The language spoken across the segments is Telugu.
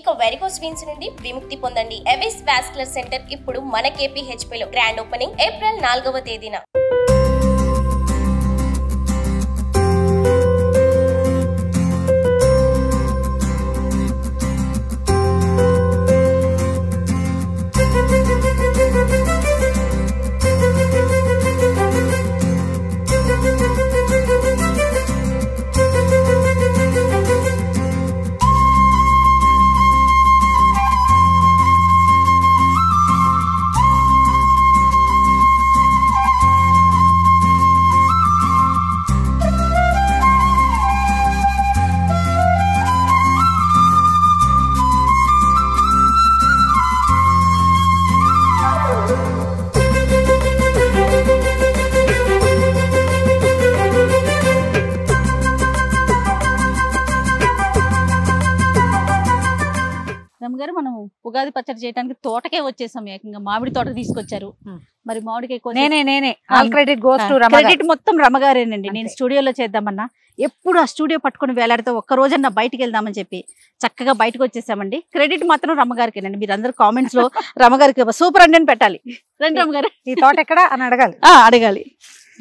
ఇక వెరికోస్ వీన్స్ నుండి విముక్తి పొందండి ఎవిస్ వాస్కులర్ సెంటర్ ఇప్పుడు మన కేపీహెచ్పీలో గ్రాండ్ ఓపెనింగ్ ఏప్రిల్ నాలుగవ తేదీన గారు మనం ఉగాది పచ్చడి చేయడానికి తోటకే వచ్చేసాం ఏకంగా మామిడి తోట తీసుకొచ్చారు మరి మామిడికాయ క్రెడిట్ మొత్తం నేను స్టూడియోలో చేద్దామన్నా ఎప్పుడు ఆ స్టూడియో పట్టుకుని వేలాడితే ఒక్క రోజన్నా బయటికి వెళ్దామని చెప్పి చక్కగా బయటకు వచ్చేసామండి క్రెడిట్ మాత్రం అండి మీరు అందరు కామెంట్స్ లో రమ్మగారికి సూపర్ అండి అని పెట్టాలి రండి రమ్మగారు ఈ తోట ఎక్కడ అని అడగాలి అడగాలి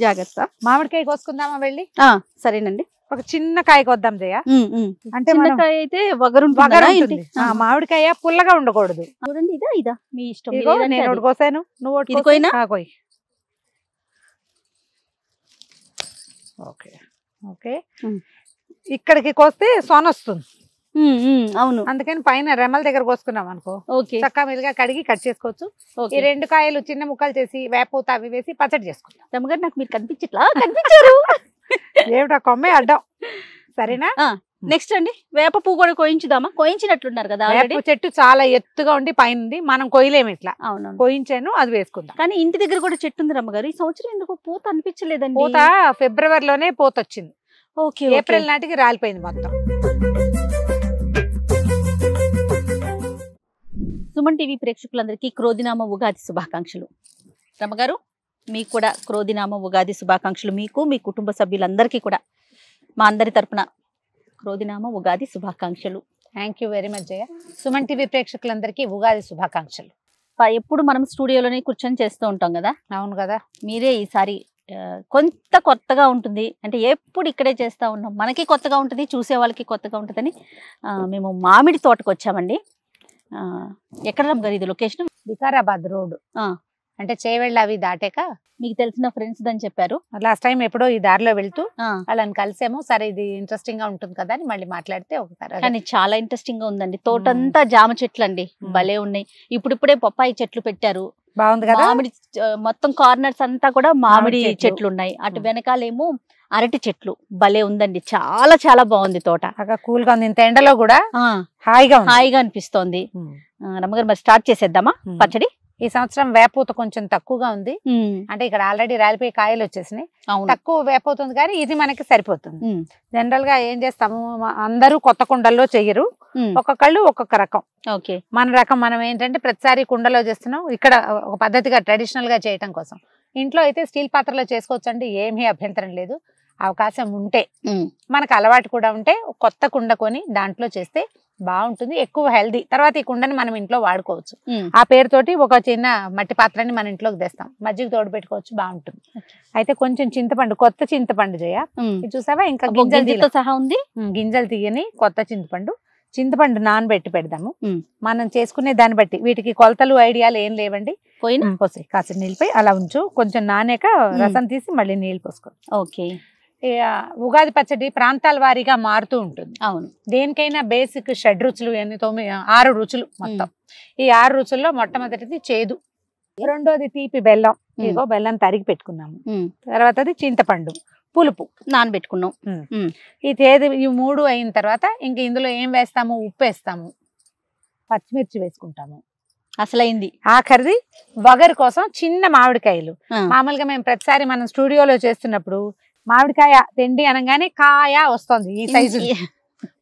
జాగ్రత్త మామిడికాయ కోసుకుందామా వెళ్ళి సరేనండి ఒక చిన్న కాయ కొద్దాం జయ అంటే అయితే మామిడికాయ పుల్లగా ఉండకూడదు నేను కోసాను నువ్వు ఓకే ఇక్కడికి కోస్తే సోన వస్తుంది అవును అందుకని పైన రెమ్మల దగ్గర కోసుకున్నాం అనుకో చక్క మీదుగా కడిగి కట్ చేసుకోవచ్చు ఈ రెండు కాయలు చిన్న ముక్కలు చేసి వేపూత అవి వేసి పచ్చడి చేసుకుంటాం నాకు మీరు కనిపించట్లా కనిపించారు ఏమిటా కొమ్మే అడ్డం సరేనా నెక్స్ట్ అండి వేప పువ్వు కూడా కోయించుదామా కోయించినట్లున్నారు కదా వేప చెట్టు చాలా ఎత్తుగా ఉండి పైన మనం కోయలేము ఇట్లా అవును కోయించాను అది వేసుకుందాం కానీ ఇంటి దగ్గర కూడా చెట్టు ఉంది రమ్మగారు ఈ సంవత్సరం ఎందుకు పూత అనిపించలేదండి పూత ఫిబ్రవరిలోనే పూత వచ్చింది ఓకే ఏప్రిల్ నాటికి రాలిపోయింది మొత్తం సుమన్ టీవీ ప్రేక్షకులందరికీ క్రోధినామ ఉగాది శుభాకాంక్షలు రమ్మగారు మీకు కూడా క్రోధినామ ఉగాది శుభాకాంక్షలు మీకు మీ కుటుంబ సభ్యులందరికీ కూడా మా అందరి తరపున క్రోధినామ ఉగాది శుభాకాంక్షలు thank you very much Jaya Suman TV ప్రేక్షకులందరికీ ఉగాది శుభాకాంక్షలు ఎప్పుడు మనం స్టూడియోలోనే కూర్చొని చేస్తూ ఉంటాం కదా అవును కదా మీరే ఈసారి కొంత కొత్తగా ఉంటుంది అంటే ఎప్పుడు ఇక్కడే చేస్తూ ఉన్నాం మనకి కొత్తగా ఉంటుంది చూసే వాళ్ళకి కొత్తగా ఉంటుందని మేము మామిడి తోటకు వచ్చామండి ఎక్కడ గారు ఇది లొకేషన్ వికారాబాద్ రోడ్ అంటే చేవెళ్ళ అవి దాటాక మీకు తెలిసిన ఫ్రెండ్స్ అని చెప్పారు లాస్ట్ టైం ఎప్పుడో ఈ దారిలో వెళ్తూ వాళ్ళని కలిసాము సరే ఇది ఇంట్రెస్టింగ్ గా ఉంటుంది కదా అని మళ్ళీ మాట్లాడితే ఒక కానీ చాలా ఇంట్రెస్టింగ్ గా ఉందండి తోటంతా జామ చెట్లు అండి భలే ఉన్నాయి ఇప్పుడిప్పుడే బొప్పాయి చెట్లు పెట్టారు బాగుంది కదా మామిడి మొత్తం కార్నర్స్ అంతా కూడా మామిడి చెట్లు ఉన్నాయి అటు వెనకాలేమో అరటి చెట్లు భలే ఉందండి చాలా చాలా బాగుంది తోట కూల్ గా ఉంది ఇంత ఎండలో కూడా హాయిగా హాయిగా అనిపిస్తోంది రమ్మగారు మరి స్టార్ట్ చేసేద్దామా పచ్చడి ఈ సంవత్సరం వేపూత కొంచెం తక్కువగా ఉంది అంటే ఇక్కడ ఆల్రెడీ రాలిపోయి కాయలు వచ్చేసినాయి తక్కువ వేపోతుంది కానీ ఇది మనకి సరిపోతుంది జనరల్ గా ఏం చేస్తాము అందరూ కొత్త కుండల్లో చెయ్యరు ఒక్కొక్కళ్ళు ఒక్కొక్క రకం ఓకే మన రకం మనం ఏంటంటే ప్రతిసారి కుండలో చేస్తున్నాం ఇక్కడ ఒక పద్ధతిగా ట్రెడిషనల్ గా చేయటం కోసం ఇంట్లో అయితే స్టీల్ పాత్రలో చేసుకోవచ్చు అంటే ఏమీ అభ్యంతరం లేదు అవకాశం ఉంటే మనకు అలవాటు కూడా ఉంటే కొత్త కుండ కొని దాంట్లో చేస్తే బాగుంటుంది ఎక్కువ హెల్దీ తర్వాత ఈ కుండని మనం ఇంట్లో వాడుకోవచ్చు ఆ పేరుతోటి ఒక చిన్న మట్టి పాత్రని మన ఇంట్లోకి తెస్తాం మజ్జిగ తోడు పెట్టుకోవచ్చు బాగుంటుంది అయితే కొంచెం చింతపండు కొత్త చింతపండు జయ చూసావా ఇంకా గింజలు సహా ఉంది గింజలు తీయని కొత్త చింతపండు చింతపండు నానబెట్టి పెడదాము మనం చేసుకునే దాన్ని బట్టి వీటికి కొలతలు ఐడియాలు ఏం లేవండి పోయిన పోసి కాసేపు నీళ్ళపై అలా ఉంచు కొంచెం నానేక రసం తీసి మళ్ళీ నీళ్ళు పోసుకో ఓకే ఉగాది పచ్చడి ప్రాంతాల వారీగా మారుతూ ఉంటుంది అవును దేనికైనా బేసిక్ షడ్ రుచులు ఎన్ని తొమ్మిది ఆరు రుచులు మొత్తం ఈ ఆరు రుచుల్లో మొట్టమొదటిది చేదు రెండోది తీపి బెల్లం ఇదిగో బెల్లం తరిగి పెట్టుకున్నాము తర్వాతది చింతపండు పులుపు నానబెట్టుకున్నాం ఈ తేదు ఈ మూడు అయిన తర్వాత ఇంక ఇందులో ఏం వేస్తాము ఉప్పు వేస్తాము పచ్చిమిర్చి వేసుకుంటాము అసలైంది ఆఖరిది వగరు కోసం చిన్న మామిడికాయలు మామూలుగా మేము ప్రతిసారి మనం స్టూడియోలో చేస్తున్నప్పుడు మామిడికాయ తిండి అనగానే కాయ వస్తుంది ఈ సైజు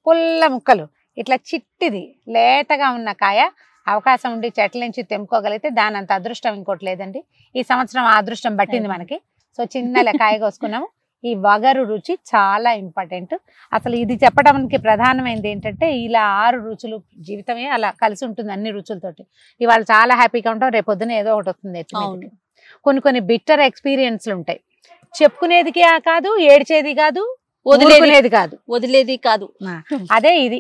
పుల్ల ముక్కలు ఇట్లా చిట్టిది లేతగా ఉన్న కాయ అవకాశం ఉండి చెట్ల నుంచి తెంపుకోగలిగితే దాని అంత అదృష్టం ఇంకోటి లేదండి ఈ సంవత్సరం ఆ అదృష్టం పట్టింది మనకి సో చిన్న కాయ కోసుకున్నాము ఈ వగరు రుచి చాలా ఇంపార్టెంట్ అసలు ఇది చెప్పడానికి ప్రధానమైనది ఏంటంటే ఇలా ఆరు రుచులు జీవితమే అలా కలిసి ఉంటుంది అన్ని రుచులతోటి ఇవాళ చాలా హ్యాపీగా ఉంటాం రేపొద్దున ఏదో ఒకటి వస్తుంది కొన్ని కొన్ని బిట్టర్ ఎక్స్పీరియన్స్లు ఉంటాయి చెప్పుకునేది కాదు ఏడ్చేది కాదు వదిలేది కాదు వదిలేది కాదు అదే ఇది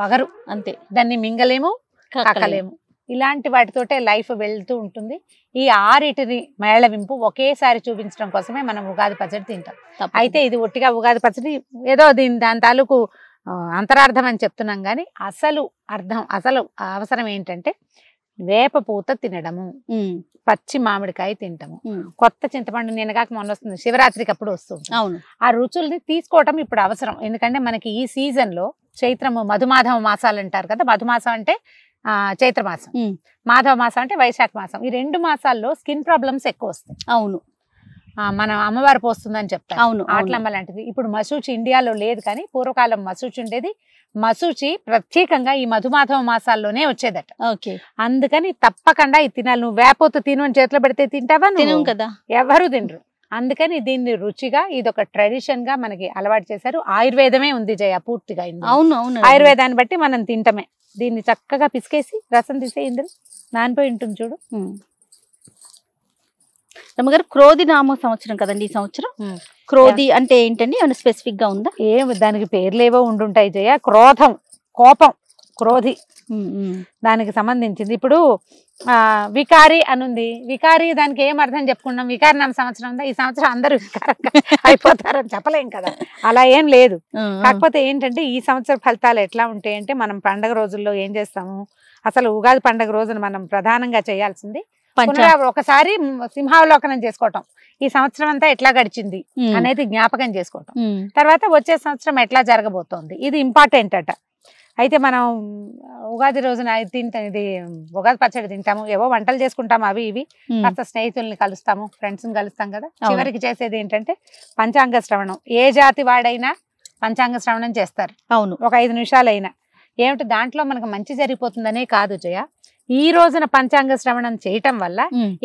వగరు అంతే దాన్ని మింగలేము కక్కలేము ఇలాంటి వాటితోటే లైఫ్ వెళ్తూ ఉంటుంది ఈ ఆరిటిని మేళవింపు ఒకేసారి చూపించడం కోసమే మనం ఉగాది పచ్చడి తింటాం అయితే ఇది ఒట్టిగా ఉగాది పచ్చడి ఏదో దీని దాని తాలూకు అంతరార్థం అని చెప్తున్నాం కానీ అసలు అర్థం అసలు అవసరం ఏంటంటే వేప పూత తినడము పచ్చి మామిడికాయ తింటాము కొత్త చింతపండు కాక మొన్న వస్తుంది శివరాత్రికి అప్పుడు వస్తుంది అవును ఆ రుచుల్ని తీసుకోవటం ఇప్పుడు అవసరం ఎందుకంటే మనకి ఈ సీజన్ లో చైత్రము మధుమాధవ మాసాలు అంటారు కదా మధుమాసం అంటే చైత్ర మాసం మాధవ మాసం అంటే వైశాఖ మాసం ఈ రెండు మాసాల్లో స్కిన్ ప్రాబ్లమ్స్ ఎక్కువ వస్తాయి అవును మనం అమ్మవారు పోస్తుందని చెప్తాం అవును ఆటలమ్మ లాంటిది ఇప్పుడు మసూచి ఇండియాలో లేదు కానీ పూర్వకాలం మసూచి ఉండేది మసూచి ప్రత్యేకంగా ఈ మధుమాధవ మాసాల్లోనే వచ్చేదట ఓకే అందుకని తప్పకుండా ఇది తినాలి నువ్వు వేపోతు తిను అని చేతిలో పెడితే తింటావా తినం కదా ఎవరు తినరు అందుకని దీన్ని రుచిగా ఇది ఒక ట్రెడిషన్ గా మనకి అలవాటు చేశారు ఆయుర్వేదమే ఉంది జయ పూర్తిగా అవును అవును ఆయుర్వేదాన్ని బట్టి మనం తింటమే దీన్ని చక్కగా పిసికేసి రసం తీసే ఇందులో నానిపోయి ఉంటుంది చూడు రమ్మగారు క్రోధి నామ సంవత్సరం కదండి ఈ సంవత్సరం క్రోధి అంటే ఏంటండి ఏమైనా స్పెసిఫిక్ గా ఉందా ఏమి దానికి పేర్లేవో ఉండుంటాయి జయ క్రోధం కోపం క్రోధి దానికి సంబంధించింది ఇప్పుడు ఆ వికారి అనుంది వికారి దానికి ఏం అర్థం చెప్పుకున్నాం వికారి నామ సంవత్సరం ఉందా ఈ సంవత్సరం అందరూ వికారంగా అయిపోతారని చెప్పలేం కదా అలా ఏం లేదు కాకపోతే ఏంటంటే ఈ సంవత్సర ఫలితాలు ఎట్లా ఉంటాయంటే మనం పండగ రోజుల్లో ఏం చేస్తాము అసలు ఉగాది పండగ రోజున మనం ప్రధానంగా చేయాల్సింది ఒకసారి సింహావలోకనం చేసుకోవటం ఈ సంవత్సరం అంతా ఎట్లా గడిచింది అనేది జ్ఞాపకం చేసుకోవటం తర్వాత వచ్చే సంవత్సరం ఎట్లా జరగబోతోంది ఇది ఇంపార్టెంట్ అట అయితే మనం ఉగాది రోజున తింటా ఇది ఉగాది పచ్చడి తింటాము ఏవో వంటలు చేసుకుంటాము అవి ఇవి కాస్త స్నేహితుల్ని కలుస్తాము ఫ్రెండ్స్ ని కలుస్తాం కదా చివరికి చేసేది ఏంటంటే పంచాంగ శ్రవణం ఏ జాతి వాడైనా పంచాంగ శ్రవణం చేస్తారు అవును ఒక ఐదు నిమిషాలైనా ఏమిటి దాంట్లో మనకు మంచి జరిగిపోతుందనే కాదు జయ ఈ రోజున పంచాంగ శ్రవణం చేయటం వల్ల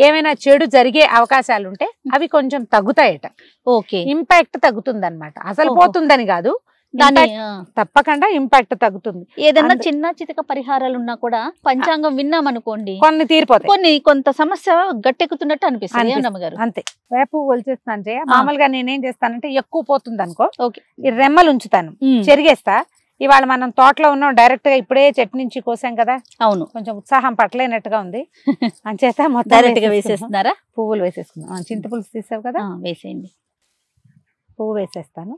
ఏమైనా చెడు జరిగే అవకాశాలు ఉంటే అవి కొంచెం తగ్గుతాయట ఓకే ఇంపాక్ట్ తగ్గుతుంది అసలు పోతుందని కాదు తప్పకుండా ఇంపాక్ట్ తగ్గుతుంది ఏదైనా చిన్న చితక పరిహారాలు ఉన్నా కూడా పంచాంగం విన్నాం అనుకోండి కొన్ని తీరిపోతాయి కొన్ని కొంత సమస్య గట్టెక్కుతున్నట్టు అనిపిస్తుంది అంతే వేపు వల్చేస్తాను మామూలుగా నేనేం చేస్తానంటే ఎక్కువ పోతుంది అనుకో రెమ్మలు ఉంచుతాను చెరిగేస్తా ఇవాళ మనం తోటలో ఉన్నాం డైరెక్ట్ గా ఇప్పుడే చెట్టు నుంచి కోసాం కదా అవును కొంచెం ఉత్సాహం పట్టలేనట్టుగా ఉంది అంచేత మొత్తం గా వేసేస్తున్నారా పువ్వులు వేసేస్తున్నాం చింత పులుసు తీసావు కదా వేసేయండి పువ్వు వేసేస్తాను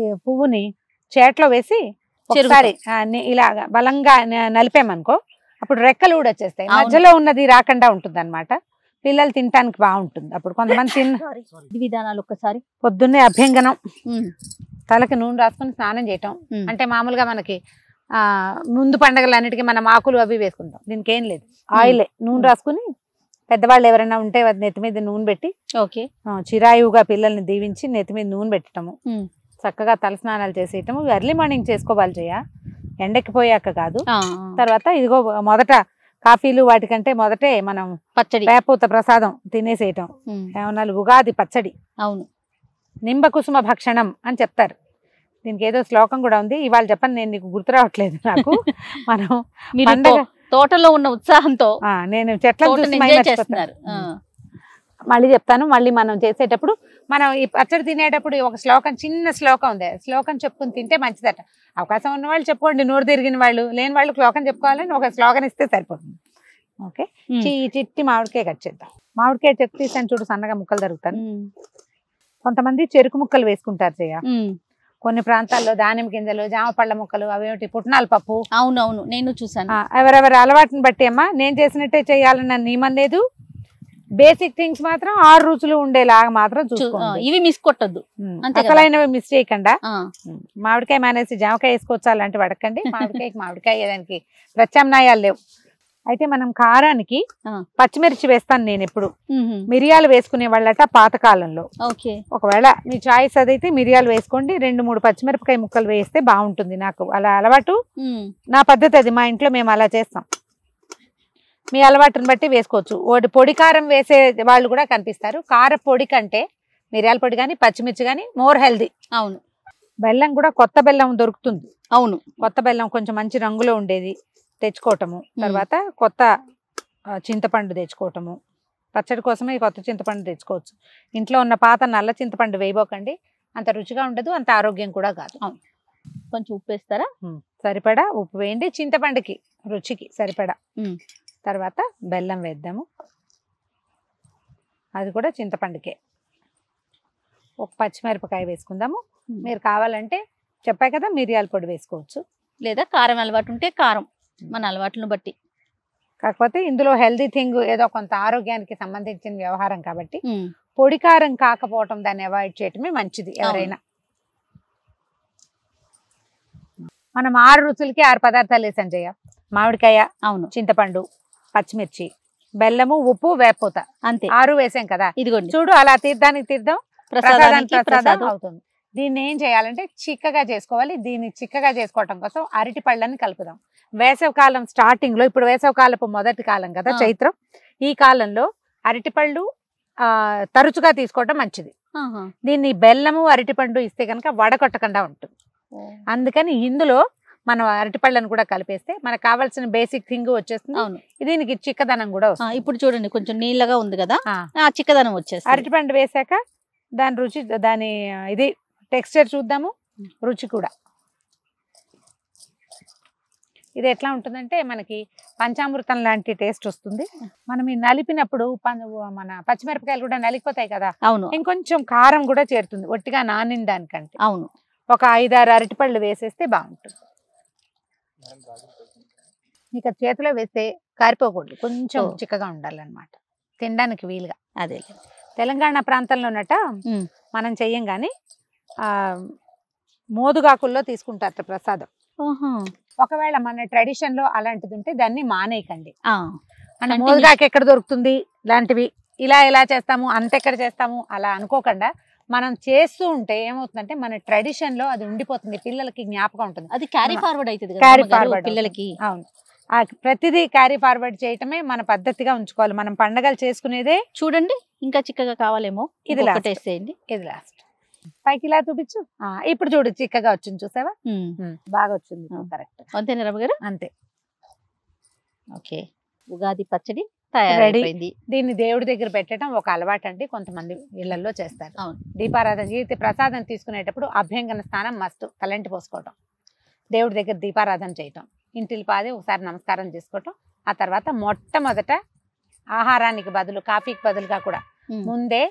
ఈ పువ్వుని చేట్లో వేసి ఒకసారి ఇలా బలంగా నలిపామనుకో అప్పుడు రెక్కలు కూడా వచ్చేస్తాయి మధ్యలో ఉన్నది రాకుండా ఉంటుంది అనమాట పిల్లలు తినటానికి బాగుంటుంది అప్పుడు కొంతమంది తిన్న విధానాలు ఒక్కసారి పొద్దున్నే అభ్యంగనం తలకి నూనె రాసుకొని స్నానం చేయటం అంటే మామూలుగా మనకి ఆ ముందు పండగలన్నిటికీ మనం ఆకులు అవి వేసుకుంటాం దీనికి ఏం లేదు ఆయిలే నూనె రాసుకుని పెద్దవాళ్ళు ఎవరైనా ఉంటే నెత్తి మీద నూనె పెట్టి ఓకే చిరాయువుగా పిల్లల్ని దీవించి నెత్తి మీద నూనె పెట్టడము చక్కగా తల స్నానాలు చేసేయటము ఎర్లీ మార్నింగ్ చేసుకోవాలి చేయ ఎండకి పోయాక కాదు తర్వాత ఇదిగో మొదట కాఫీలు వాటికంటే మొదటే మనం పచ్చడి వేపూత ప్రసాదం తినేసేయటం ఏమన్నా ఉగాది పచ్చడి అవును నింబ కుసుమ భక్షణం అని చెప్తారు దీనికి ఏదో శ్లోకం కూడా ఉంది ఇవాళ చెప్పండి నేను నీకు గుర్తు రావట్లేదు నాకు మనం తోటలో ఉన్న ఉత్సాహంతో నేను చెట్ల మళ్ళీ చెప్తాను మళ్ళీ మనం చేసేటప్పుడు మనం ఈ పచ్చడి తినేటప్పుడు ఒక శ్లోకం చిన్న శ్లోకం ఉంది శ్లోకం చెప్పుకుని తింటే మంచిదట అవకాశం ఉన్న వాళ్ళు చెప్పుకోండి నోరు తిరిగిన వాళ్ళు లేని వాళ్ళు శ్లోకం చెప్పుకోవాలని ఒక శ్లోకం ఇస్తే సరిపోతుంది ఓకే చిట్టి మామిడికాయ కట్ చేద్దాం మామిడికాయ చెక్ తీసాను చూడు సన్నగా ముక్కలు దొరుకుతాను కొంతమంది చెరుకు ముక్కలు వేసుకుంటారు చెయ్య కొన్ని ప్రాంతాల్లో దానిమ్మ గింజలు జామ పళ్ళ ముక్కలు అవేమిటి పుట్నాల పప్పు అవునవును నేను చూసాను ఎవరెవరి అలవాటుని బట్టి అమ్మా నేను చేసినట్టే చేయాలన్న నియమం లేదు బేసిక్ థింగ్స్ మాత్రం ఆరు రుచులు ఉండేలాగా మాత్రం చూసుకోండి ఇవి మిస్ కొట్టద్దు అసలైనవి మిస్ చేయకుండా మామిడికాయ మానేసి జామకాయ వేసుకోవచ్చు అలాంటివి అడగండి మామిడికాయకి మామిడికాయ దానికి ప్రత్యామ్నాయాలు లేవు అయితే మనం కారానికి పచ్చిమిర్చి వేస్తాను నేను ఎప్పుడు మిరియాలు వేసుకునే వాళ్ళట పాతకాలంలో ఒకవేళ మీ చాయిస్ అదైతే మిరియాలు వేసుకోండి రెండు మూడు పచ్చిమిరపకాయ ముక్కలు వేస్తే బాగుంటుంది నాకు అలా అలవాటు నా పద్ధతి అది మా ఇంట్లో మేము అలా చేస్తాం మీ అలవాటును బట్టి వేసుకోవచ్చు పొడి కారం వేసే వాళ్ళు కూడా కనిపిస్తారు కార పొడి కంటే మిరియాల పొడి కానీ పచ్చిమిర్చి కానీ మోర్ హెల్దీ అవును బెల్లం కూడా కొత్త బెల్లం దొరుకుతుంది అవును కొత్త బెల్లం కొంచెం మంచి రంగులో ఉండేది తెచ్చుకోవటము తర్వాత కొత్త చింతపండు తెచ్చుకోవటము పచ్చడి కోసమే కొత్త చింతపండు తెచ్చుకోవచ్చు ఇంట్లో ఉన్న పాత నల్ల చింతపండు వేయబోకండి అంత రుచిగా ఉండదు అంత ఆరోగ్యం కూడా కాదు అవును కొంచెం ఉప్పు వేస్తారా సరిపడా ఉప్పు వేయండి చింతపండుకి రుచికి సరిపడా తర్వాత బెల్లం వేద్దాము అది కూడా చింతపండుకే ఒక పచ్చిమిరపకాయ వేసుకుందాము మీరు కావాలంటే చెప్పాయి కదా మిరియాల పొడి వేసుకోవచ్చు లేదా కారం అలవాటు ఉంటే కారం మన అలవాట్లను బట్టి కాకపోతే ఇందులో హెల్దీ థింగ్ ఏదో కొంత ఆరోగ్యానికి సంబంధించిన వ్యవహారం కాబట్టి పొడి కారం కాకపోవటం దాన్ని అవాయిడ్ చేయటమే మంచిది ఎవరైనా మనం ఆరు రుచులకి ఆరు పదార్థాలు వేసాం జయ మామిడికాయ అవును చింతపండు పచ్చిమిర్చి బెల్లము ఉప్పు వేపూత అంతే ఆరు వేసాం కదా ఇదిగోండి చూడు అలా తీర్థానికి తీర్థం ప్రసాదానికి ప్రసాదం అవుతుంది దీన్ని ఏం చేయాలంటే చిక్కగా చేసుకోవాలి దీన్ని చిక్కగా చేసుకోవటం కోసం అరటి పళ్ళని కలుపుదాం వేసవకాలం స్టార్టింగ్ లో ఇప్పుడు వేసవకాలపు మొదటి కాలం కదా చైత్రం ఈ కాలంలో అరటిపళ్ళు తరచుగా తీసుకోవటం మంచిది దీన్ని బెల్లము అరటిపండు ఇస్తే కనుక వడకొట్టకుండా ఉంటుంది అందుకని ఇందులో మనం అరటిపళ్ళను కూడా కలిపేస్తే మనకు కావాల్సిన బేసిక్ థింగ్ వచ్చేస్తుంది అవును దీనికి చిక్కదనం కూడా వస్తుంది ఇప్పుడు చూడండి కొంచెం నీళ్ళగా ఉంది కదా ఆ చిక్కదనం వచ్చేస్తుంది అరటిపండు వేసాక దాని రుచి దాని ఇది టెక్స్చర్ చూద్దాము రుచి కూడా ఇది ఎట్లా ఉంటుందంటే మనకి పంచామృతం లాంటి టేస్ట్ వస్తుంది మనం ఈ నలిపినప్పుడు మన పచ్చిమిరపకాయలు కూడా నలిగిపోతాయి కదా అవును ఇంకొంచెం కారం కూడా చేరుతుంది ఒట్టిగా నానిన దానికంటే అవును ఒక ఐదారు అరటిపళ్ళు వేసేస్తే బాగుంటుంది నీకు చేతిలో వేస్తే కారిపోకూడదు కొంచెం చిక్కగా ఉండాలన్నమాట తినడానికి వీలుగా అదే తెలంగాణ ప్రాంతంలోనట మనం చెయ్యం కానీ మోదుగాకుల్లో తీసుకుంటారట ప్రసాదం ఒకవేళ మన ట్రెడిషన్ లో అలాంటిది ఉంటే దాన్ని మానేయకండి మోదుగాకు ఎక్కడ దొరుకుతుంది లాంటివి ఇలా ఎలా చేస్తాము అంత ఎక్కడ చేస్తాము అలా అనుకోకుండా మనం చేస్తూ ఉంటే ఏమవుతుందంటే మన ట్రెడిషన్ లో అది ఉండిపోతుంది పిల్లలకి జ్ఞాపకం ఉంటుంది అది క్యారీ ఫార్వర్డ్ అవుతుంది క్యారీ ఫార్వర్డ్ పిల్లలకి అవును ప్రతిదీ క్యారీ ఫార్వర్డ్ చేయటమే మన పద్ధతిగా ఉంచుకోవాలి మనం పండగలు చేసుకునేదే చూడండి ఇంకా చిక్కగా కావాలేమో ఇది లాస్ట్ ఇది లాస్ట్ పైకి ఇలా చూపించు ఇప్పుడు చూడు చిక్కగా వచ్చింది చూసావా బాగా వచ్చింది కరెక్ట్ అంతేనా రమ్మ గారు అంతే ఓకే ఉగాది పచ్చడి తయారైపోయింది దీన్ని దేవుడి దగ్గర పెట్టడం ఒక అలవాటు అండి కొంతమంది ఇళ్లలో చేస్తారు అవును దీపారాధన చేసి ప్రసాదం తీసుకునేటప్పుడు అభ్యంగన స్థానం మస్తు తలంటి పోసుకోవటం దేవుడి దగ్గర దీపారాధన చేయటం ఇంటిల్ పాది ఒకసారి నమస్కారం చేసుకోవటం ఆ తర్వాత మొట్టమొదట ఆహారానికి బదులు కాఫీకి బదులుగా కూడా ముందే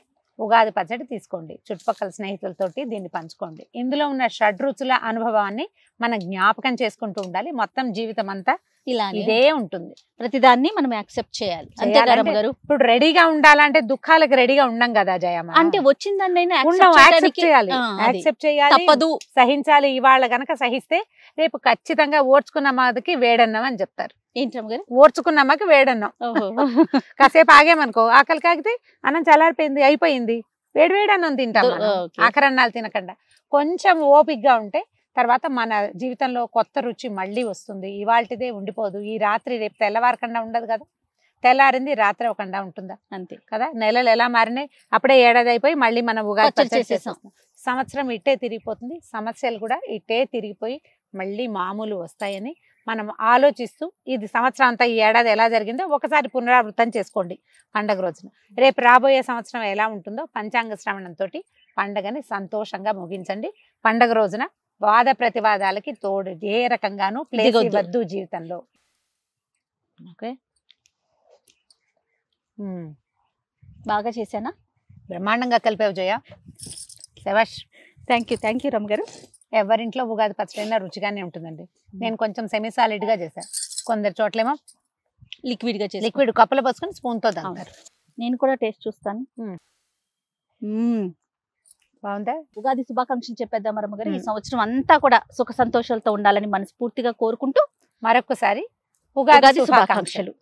ఉగాది పచ్చడి తీసుకోండి చుట్టుపక్కల స్నేహితులతోటి దీన్ని పంచుకోండి ఇందులో ఉన్న షడ్రుచుల అనుభవాన్ని మనం జ్ఞాపకం చేసుకుంటూ ఉండాలి మొత్తం జీవితం అంతా ఇలా ఇదే ఉంటుంది ప్రతిదాన్ని మనం యాక్సెప్ట్ చేయాలి గారు ఇప్పుడు రెడీగా ఉండాలంటే దుఃఖాలకు రెడీగా ఉండం కదా జయమ్మ అంటే వచ్చిందండి యాక్సెప్ట్ చేయాలి తప్పదు సహించాలి ఇవాళ గనక సహిస్తే రేపు ఖచ్చితంగా ఓడ్చుకున్న మాదికి వేడన్నం అని చెప్తారు ఏంటమ్మ వేడన్నాం కాసేపు ఆగామనుకో ఆకలి కాగితే అన్నం చల్లారిపోయింది అయిపోయింది వేడి వేడి అన్నం తింటాం ఆకరన్నాలు తినకుండా కొంచెం గా ఉంటే తర్వాత మన జీవితంలో కొత్త రుచి మళ్ళీ వస్తుంది ఇవాళదే ఉండిపోదు ఈ రాత్రి రేపు తెల్లవారకుండా ఉండదు కదా తెల్లారింది రాత్రి ఒకండా ఉంటుందా అంతే కదా నెలలు ఎలా మారినాయి అప్పుడే ఏడాది అయిపోయి మళ్ళీ మనం ఉగాది చేసేసాం సంవత్సరం ఇట్టే తిరిగిపోతుంది సమస్యలు కూడా ఇట్టే తిరిగిపోయి మళ్ళీ మామూలు వస్తాయని మనం ఆలోచిస్తూ ఇది సంవత్సరం అంతా ఈ ఏడాది ఎలా జరిగిందో ఒకసారి పునరావృతం చేసుకోండి పండగ రోజున రేపు రాబోయే సంవత్సరం ఎలా ఉంటుందో పంచాంగ శ్రవణంతో పండగని సంతోషంగా ముగించండి పండగ రోజున వాద ప్రతివాదాలకి తోడు ఏ రకంగానూ ప్లేస్ వద్దు జీవితంలో ఓకే బాగా చేశానా బ్రహ్మాండంగా కలిపావు జయ శవాష్ థ్యాంక్ యూ థ్యాంక్ యూ రమ్ గారు ఎవరింట్లో ఉగాది అయినా రుచిగానే ఉంటుందండి నేను కొంచెం సెమీ సాలిడ్గా చేశాను కొందరు చోట్లేమో లిక్విడ్ గా చేసి లిక్విడ్ కప్పలో పోసుకొని స్పూన్ తో తాగుతారు నేను కూడా టేస్ట్ చూస్తాను బాగుందా ఉగాది శుభాకాంక్షలు చెప్పేద్దాం రమ్మ గారు ఈ సంవత్సరం అంతా కూడా సుఖ సంతోషాలతో ఉండాలని మనస్ఫూర్తిగా కోరుకుంటూ మరొకసారి ఉగాది శుభాకాంక్షలు